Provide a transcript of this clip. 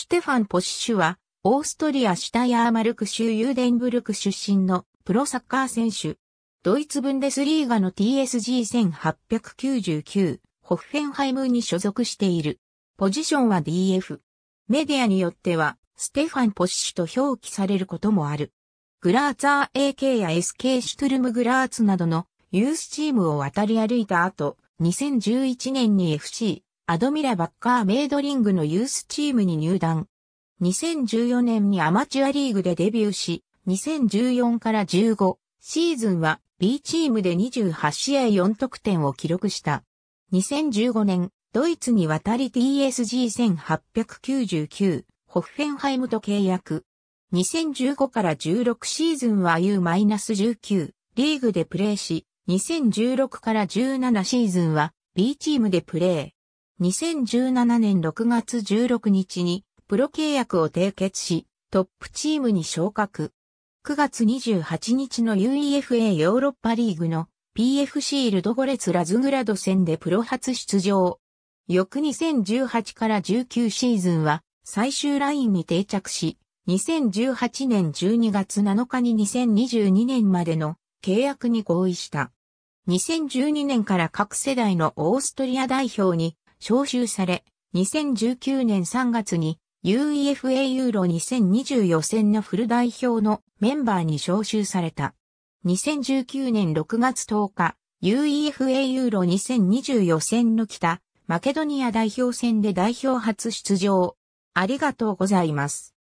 シュテファン・ポッシュは、オーストリアシュタヤーマルク州ユーデンブルク出身のプロサッカー選手。ドイツブンデスリーガの TSG1899、ホッフェンハイムに所属している。ポジションは DF。メディアによっては、ステファン・ポッシュと表記されることもある。グラーツァー AK や SK シュトゥルム・グラーツなどのユースチームを渡り歩いた後、2011年に FC アドミラ・バッカー・メイドリングのユースチームに入団。2014年にアマチュアリーグでデビューし、2014から15シーズンは B チームで28試合4得点を記録した。2015年、ドイツに渡り TSG1899 ホッフェンハイムと契約。2015から16シーズンは U-19 リーグでプレーし、2016から17シーズンは B チームでプレ2017年6月16日にプロ契約を締結し、トップチームに昇格。9月28日の UEFA ヨーロッパリーグの p f シールドゴレツ・ラズグラド戦でプロ初出場。翌2018から19シーズンは最終ラインに定着し、2018年12月7日に2022年までの契約に合意した。2012年から各世代のオーストリア代表に招集され、2019年3月に UEFA ユーロ2020予選のフル代表のメンバーに招集された。2019年6月10日、UEFA ユーロ2020予選の北、マケドニア代表戦で代表初出場。ありがとうございます。